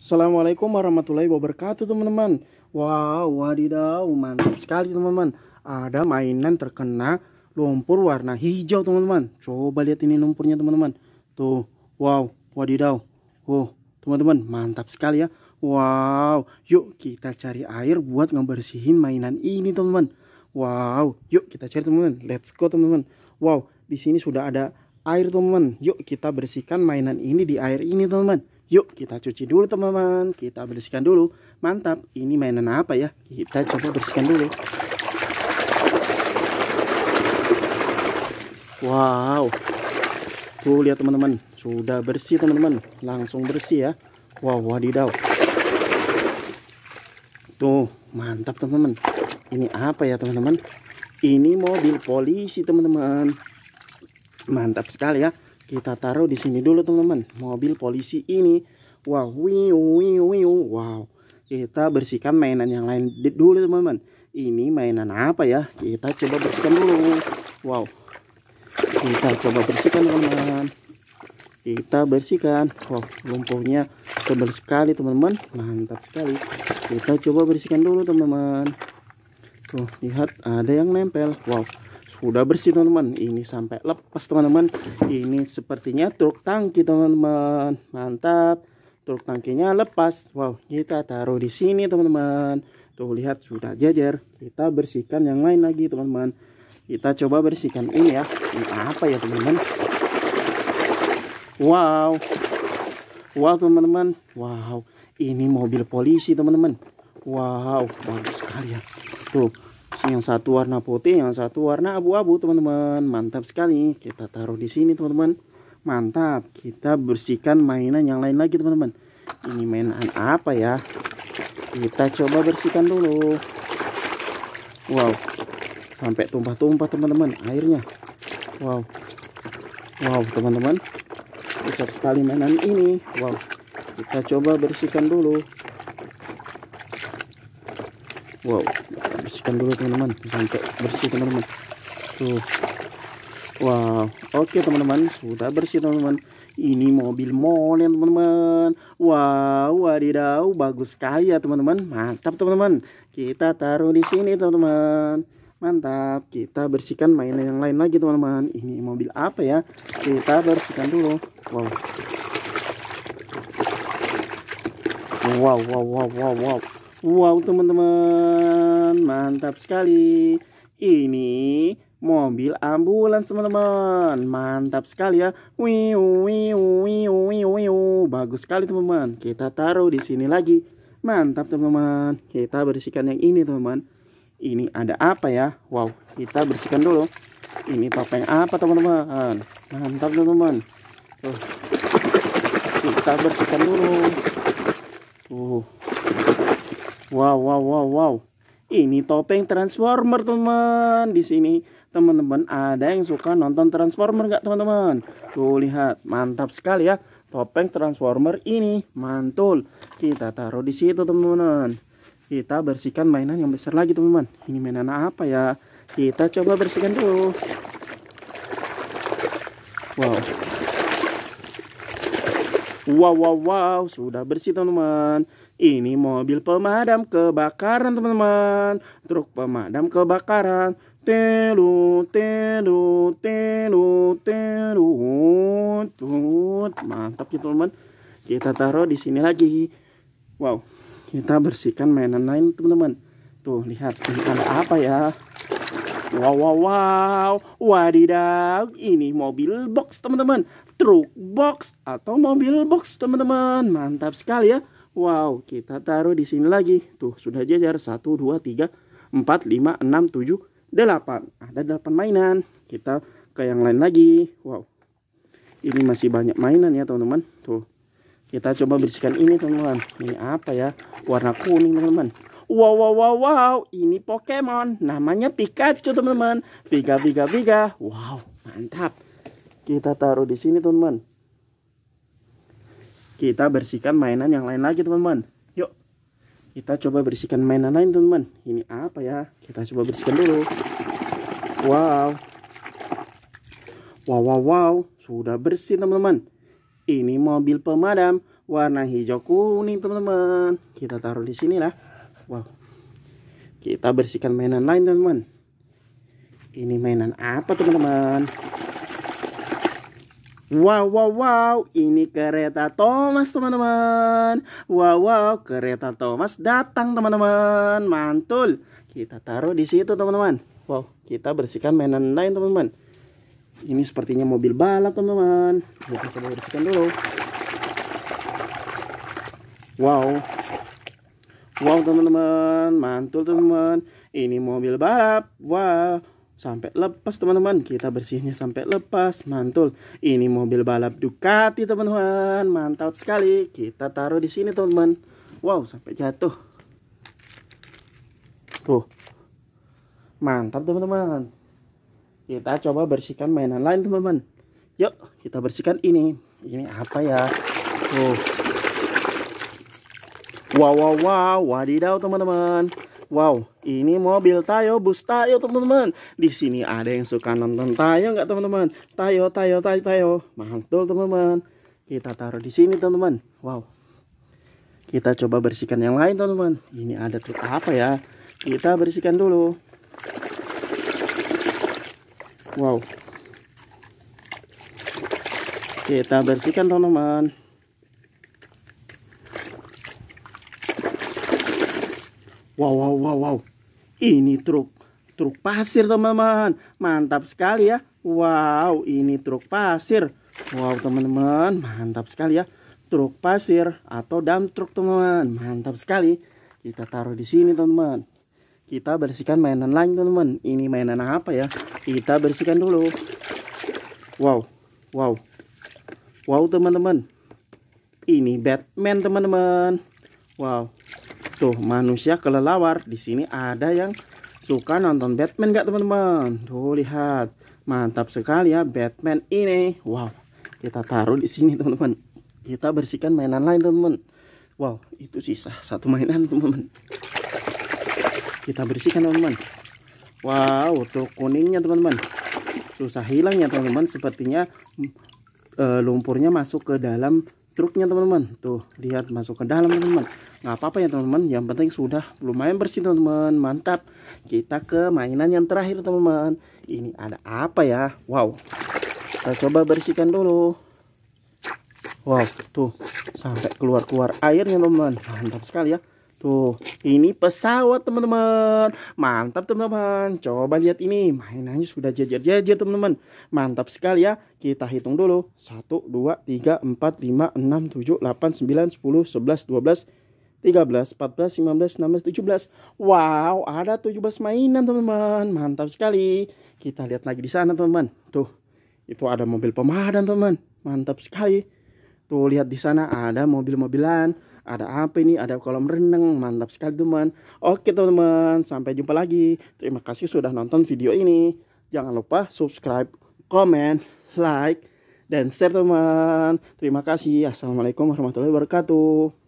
Assalamualaikum warahmatullahi wabarakatuh teman-teman Wow wadidaw mantap sekali teman-teman Ada mainan terkena lumpur warna hijau teman-teman Coba lihat ini lumpurnya teman-teman Tuh wow wadidaw Oh teman-teman mantap sekali ya Wow yuk kita cari air buat ngebersihin mainan ini teman-teman Wow yuk kita cari teman-teman Let's go teman-teman Wow di sini sudah ada air teman-teman Yuk kita bersihkan mainan ini di air ini teman-teman Yuk kita cuci dulu teman-teman Kita bersihkan dulu Mantap ini mainan apa ya Kita coba bersihkan dulu Wow Tuh lihat teman-teman Sudah bersih teman-teman Langsung bersih ya Wow wadidaw Tuh mantap teman-teman Ini apa ya teman-teman Ini mobil polisi teman-teman Mantap sekali ya kita taruh di sini dulu teman-teman mobil polisi ini wow wiu wiu wiu wow kita bersihkan mainan yang lain dulu teman-teman ini mainan apa ya kita coba bersihkan dulu wow kita coba bersihkan teman-teman kita bersihkan wow lumpuhnya tebal sekali teman-teman mantap sekali kita coba bersihkan dulu teman-teman tuh lihat ada yang nempel wow sudah bersih teman-teman ini sampai lepas teman-teman ini sepertinya truk tangki teman-teman mantap truk tangkinya lepas wow kita taruh di sini teman-teman tuh lihat sudah jajar kita bersihkan yang lain lagi teman-teman kita coba bersihkan ini ya ini apa ya teman-teman wow wow teman-teman wow ini mobil polisi teman-teman wow bagus sekali ya tuh yang satu warna putih yang satu warna abu-abu teman-teman mantap sekali kita taruh di sini teman-teman mantap kita bersihkan mainan yang lain lagi teman-teman ini mainan apa ya kita coba bersihkan dulu wow sampai tumpah-tumpah teman-teman airnya wow wow teman-teman besar sekali mainan ini wow kita coba bersihkan dulu wow bersihkan dulu teman-teman sampai bersih teman-teman tuh wow oke teman-teman sudah bersih teman-teman ini mobil mall yang teman-teman wow wadidaw bagus sekali ya teman-teman mantap teman-teman kita taruh di sini teman-teman mantap kita bersihkan mainan yang lain lagi teman-teman ini mobil apa ya kita bersihkan dulu wow wow wow wow wow wow Wow teman-teman mantap sekali Ini mobil ambulans teman-teman Mantap sekali ya wiu, wiu, wiu, wiu, wiu. Bagus sekali teman-teman Kita taruh di sini lagi Mantap teman-teman Kita bersihkan yang ini teman-teman Ini ada apa ya Wow kita bersihkan dulu Ini topeng apa teman-teman Mantap teman-teman Kita bersihkan dulu Tuh Wow, wow, wow, wow. Ini topeng Transformer, teman. teman Di sini teman-teman ada yang suka nonton Transformer nggak teman-teman? Tuh lihat, mantap sekali ya topeng Transformer ini, mantul. Kita taruh di situ teman-teman. Kita bersihkan mainan yang besar lagi teman-teman. Ini mainan apa ya? Kita coba bersihkan dulu. Wow. Wow, wow, wow, sudah bersih teman-teman. Ini mobil pemadam kebakaran teman-teman Truk pemadam kebakaran Telu, telu, telu, telu Tut, mantap ya teman-teman Kita taruh di sini lagi Wow, kita bersihkan mainan lain teman-teman Tuh, lihat, ini ada apa ya Wow, wow, wow Wadidaw, ini mobil box teman-teman Truk box atau mobil box teman-teman Mantap sekali ya Wow, kita taruh di sini lagi. Tuh, sudah jajar. 1, 2, 3, 4, 5, 6, 7, 8. Ada 8 mainan. Kita ke yang lain lagi. Wow. Ini masih banyak mainan ya, teman-teman. Tuh. Kita coba bersihkan ini, teman-teman. Ini apa ya? Warna kuning, teman-teman. Wow, wow, wow, wow. Ini Pokemon. Namanya Pikachu, teman-teman. Pika, pika, pika. Wow, mantap. Kita taruh di sini, teman-teman kita bersihkan mainan yang lain lagi teman-teman yuk kita coba bersihkan mainan lain teman-teman ini apa ya kita coba bersihkan dulu wow wow wow wow sudah bersih teman-teman ini mobil pemadam warna hijau kuning teman-teman kita taruh di sini lah wow kita bersihkan mainan lain teman-teman ini mainan apa teman-teman Wow, wow, wow, ini kereta Thomas teman-teman Wow, wow, kereta Thomas datang teman-teman Mantul Kita taruh di situ teman-teman Wow, kita bersihkan mainan lain teman-teman Ini sepertinya mobil balap teman-teman Kita bersihkan dulu Wow Wow teman-teman, mantul teman-teman Ini mobil balap Wow sampai lepas teman-teman kita bersihnya sampai lepas mantul ini mobil balap Ducati teman-teman mantap sekali kita taruh di sini teman-teman wow sampai jatuh tuh mantap teman-teman kita coba bersihkan mainan lain teman-teman yuk kita bersihkan ini ini apa ya tuh wow wow wow wadidaw teman-teman Wow, ini mobil Tayo, bus Tayo teman-teman. Di sini ada yang suka nonton Tayo nggak teman-teman? Tayo, Tayo, Tayo, Tayo. Mantul teman-teman. Kita taruh di sini teman-teman. Wow. Kita coba bersihkan yang lain teman-teman. Ini ada truk apa ya? Kita bersihkan dulu. Wow. Kita bersihkan teman-teman. Wow, wow, wow, wow. Ini truk truk pasir, teman-teman. Mantap sekali ya. Wow, ini truk pasir. Wow, teman-teman, mantap sekali ya. Truk pasir atau dump truk, teman-teman. Mantap sekali. Kita taruh di sini, teman-teman. Kita bersihkan mainan lain, teman-teman. Ini mainan apa ya? Kita bersihkan dulu. Wow. Wow. Wow, teman-teman. Ini Batman, teman-teman. Wow, Tuh, manusia kelelawar. Di sini ada yang suka nonton Batman gak teman-teman? Tuh, lihat. Mantap sekali ya Batman ini. Wow, kita taruh di sini teman-teman. Kita bersihkan mainan lain teman-teman. Wow, itu sisa satu mainan teman-teman. Kita bersihkan teman-teman. Wow, tuh kuningnya teman-teman. Susah hilang ya teman-teman. Sepertinya eh, lumpurnya masuk ke dalam truknya teman-teman tuh lihat masuk ke dalam teman-teman nggak apa-apa ya teman-teman yang penting sudah lumayan bersih teman-teman mantap kita ke mainan yang terakhir teman-teman ini ada apa ya wow kita coba bersihkan dulu wow tuh sampai keluar-keluar airnya teman-teman mantap sekali ya Tuh, ini pesawat teman-teman. Mantap teman-teman. Coba lihat ini, mainannya sudah jajar-jajar teman-teman. Mantap sekali ya. Kita hitung dulu. 1, 2, 3, 4, 5, 6, 7, 8, 9, 10, 11, 12, 13, 14, 15, 16, 17. Wow, ada 17 mainan teman-teman. Mantap sekali. Kita lihat lagi di sana teman-teman. Tuh, itu ada mobil pemadam teman-teman. Mantap sekali. Tuh lihat di sana ada mobil-mobilan, ada apa ini? Ada kolam renang, mantap sekali teman. Oke teman-teman, sampai jumpa lagi. Terima kasih sudah nonton video ini. Jangan lupa subscribe, komen, like, dan share teman. Terima kasih. Assalamualaikum warahmatullahi wabarakatuh.